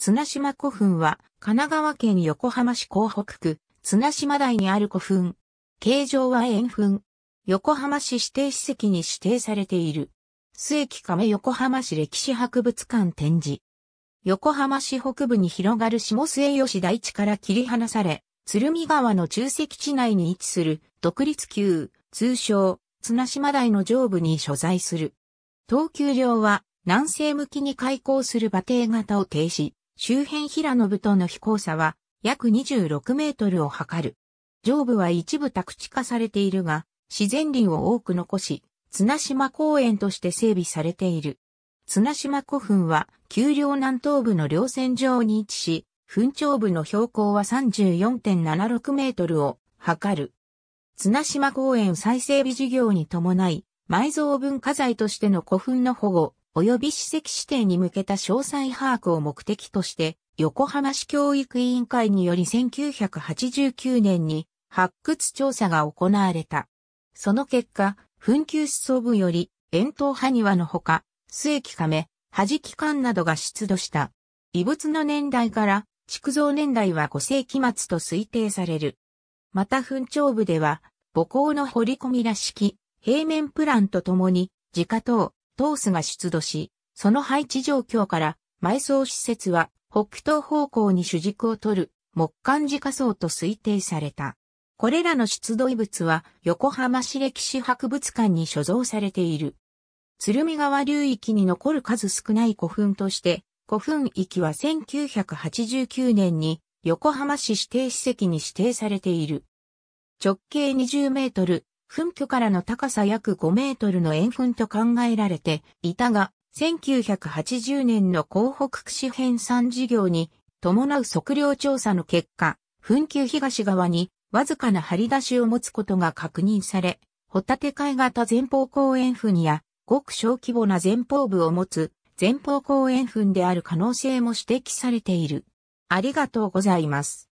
綱島古墳は、神奈川県横浜市港北区、綱島台にある古墳。形状は円墳。横浜市指定史跡に指定されている。末木亀横浜市歴史博物館展示。横浜市北部に広がる下末吉台地から切り離され、鶴見川の中石地内に位置する独立級、通称、綱島台の上部に所在する。東急両は南西向きに開港する馬蹄型を停止。周辺平信との飛行差は約26メートルを測る。上部は一部宅地化されているが、自然林を多く残し、綱島公園として整備されている。綱島古墳は、丘陵南東部の稜線上に位置し、墳頂部の標高は34.76メートルを測る。綱島公園再整備事業に伴い、埋蔵文化財としての古墳の保護、及び史跡指定に向けた詳細把握を目的として、横浜市教育委員会により1989年に発掘調査が行われた。その結果、紛糾思想部より、遠筒埴輪のほか、末期亀、弾き間などが出土した。遺物の年代から、築造年代は5世紀末と推定される。また墳長部では、母校の掘り込みらしき、平面プランとともに、自家等、トースが出土し、その配置状況から、埋葬施設は北東方向に主軸を取る木管自家層と推定された。これらの出土遺物は横浜市歴史博物館に所蔵されている。鶴見川流域に残る数少ない古墳として、古墳域は1989年に横浜市指定史跡に指定されている。直径20メートル、噴挙からの高さ約5メートルの円墳と考えられていたが、1980年の広北区市編3事業に伴う測量調査の結果、噴球東側にわずかな張り出しを持つことが確認され、ホタテ海型前方後円墳やごく小規模な前方部を持つ前方後円墳である可能性も指摘されている。ありがとうございます。